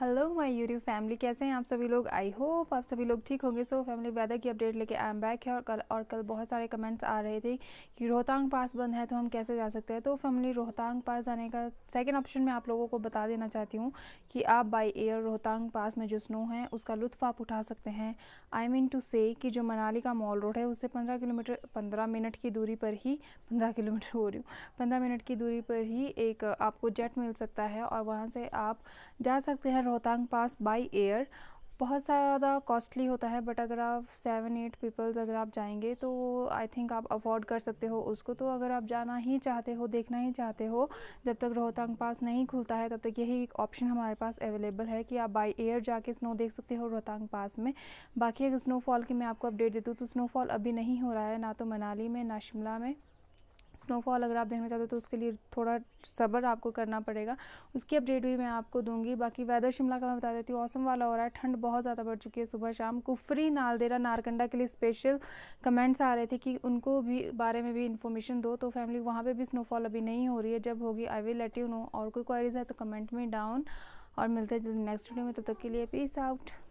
hello my YouTube family कैसे हैं आप सभी लोग आई होप आप सभी लोग ठीक होंगे सो फैमिली वेदर की अपडेट लेके आई एम बैक है और कल और कल बहुत सारे कमेंट्स आ रहे थे कि रोहतांग पास बंद है तो हम कैसे जा सकते हैं तो फैमिली रोहतांग पास जाने का सेकंड ऑप्शन मैं आप लोगों को बता देना चाहती हूँ कि आप बाई एयर रोहतांग पास में जो स्नो है उसका लुत्फ आप उठा सकते हैं आई मीन टू से कि जो मनाली का मॉल रोड है उससे पंद्रह किलोमीटर पंद्रह मिनट की दूरी पर ही पंद्रह किलोमीटर हो रही हूँ पंद्रह मिनट की दूरी पर ही एक आपको जेट मिल सकता है और वहाँ से आप जा सकते हैं रोहतांग पास बाई एयर बहुत ज़्यादा कॉस्टली होता है बट अगर आप सेवन एट पीपल्स अगर आप जाएंगे तो आई थिंक आप अफोर्ड कर सकते हो उसको तो अगर आप जाना ही चाहते हो देखना ही चाहते हो जब तक रोहतांग पास नहीं खुलता है तब तक यही एक ऑप्शन हमारे पास अवेलेबल है कि आप बाई एयर जाके स्नो देख सकते हो रोहतांग पास में बाकी अगर स्नोफॉल की मैं आपको अपडेट देती हूँ तो स्नोफॉल अभी नहीं हो रहा है ना तो मनाली में ना शिमला में स्नोफॉल अगर आप देखना चाहते हो तो उसके लिए थोड़ा सब्र आपको करना पड़ेगा उसकी अपडेट भी मैं आपको दूंगी बाकी वेदर शिमला का मैं बता देती हूँ मौसम वाला हो रहा है ठंड बहुत ज़्यादा बढ़ चुकी है सुबह शाम कुफरी नालदेरा नारकंडा के लिए स्पेशल कमेंट्स आ रहे थे कि उनको भी बारे में भी इन्फॉर्मेशन दो तो फैमिली वहाँ पर भी स्नोफॉल अभी नहीं हो रही है जब होगी I will let you know और कोई क्वारीज है तो कमेंट में डाउन और मिलते हैं जल्दी नेक्स्ट वीडियो में तब तक के लिए पीस आउट